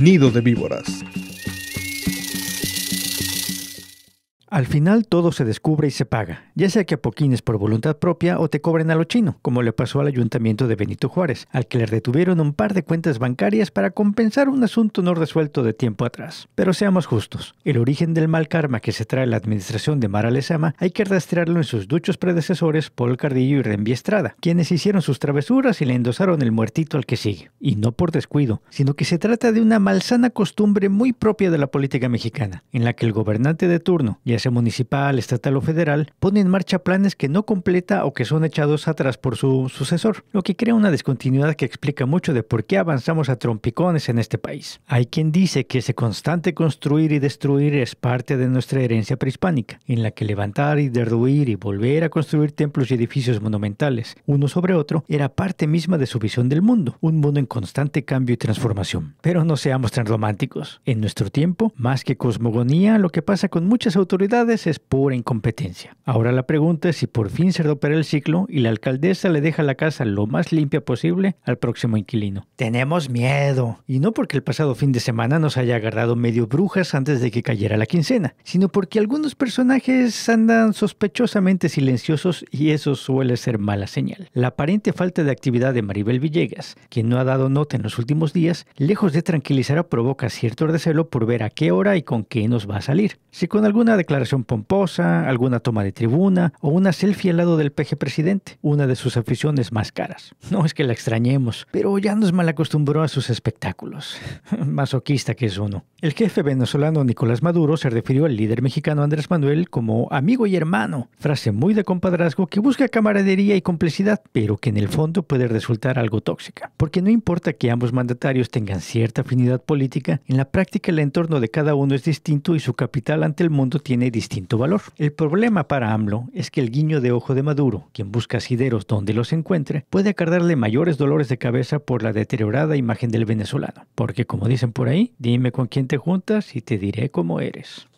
Nido de Víboras. Al final todo se descubre y se paga, ya sea que a poquines por voluntad propia o te cobren a lo chino, como le pasó al ayuntamiento de Benito Juárez, al que le retuvieron un par de cuentas bancarias para compensar un asunto no resuelto de tiempo atrás. Pero seamos justos, el origen del mal karma que se trae la administración de Mara Lezama hay que rastrearlo en sus duchos predecesores Paul Cardillo y Renvi Estrada, quienes hicieron sus travesuras y le endosaron el muertito al que sigue. Y no por descuido, sino que se trata de una malsana costumbre muy propia de la política mexicana, en la que el gobernante de turno, ya municipal, estatal o federal, pone en marcha planes que no completa o que son echados atrás por su sucesor, lo que crea una discontinuidad que explica mucho de por qué avanzamos a trompicones en este país. Hay quien dice que ese constante construir y destruir es parte de nuestra herencia prehispánica, en la que levantar y derruir y volver a construir templos y edificios monumentales, uno sobre otro, era parte misma de su visión del mundo, un mundo en constante cambio y transformación. Pero no seamos tan románticos. En nuestro tiempo, más que cosmogonía, lo que pasa con muchas autoridades es pura incompetencia. Ahora la pregunta es si por fin se rompe el ciclo y la alcaldesa le deja la casa lo más limpia posible al próximo inquilino. Tenemos miedo. Y no porque el pasado fin de semana nos haya agarrado medio brujas antes de que cayera la quincena, sino porque algunos personajes andan sospechosamente silenciosos y eso suele ser mala señal. La aparente falta de actividad de Maribel Villegas, quien no ha dado nota en los últimos días, lejos de tranquilizar provoca cierto recelo por ver a qué hora y con qué nos va a salir. Si con alguna declaración pomposa, alguna toma de tribuna o una selfie al lado del peje presidente, una de sus aficiones más caras. No es que la extrañemos, pero ya nos malacostumbró a sus espectáculos. Masoquista que es uno. El jefe venezolano Nicolás Maduro se refirió al líder mexicano Andrés Manuel como amigo y hermano, frase muy de compadrazgo que busca camaradería y complicidad, pero que en el fondo puede resultar algo tóxica. Porque no importa que ambos mandatarios tengan cierta afinidad política, en la práctica el entorno de cada uno es distinto y su capital ante el mundo tiene distinto valor. El problema para AMLO es que el guiño de ojo de Maduro, quien busca sideros donde los encuentre, puede acardarle mayores dolores de cabeza por la deteriorada imagen del venezolano. Porque como dicen por ahí, dime con quién te juntas y te diré cómo eres.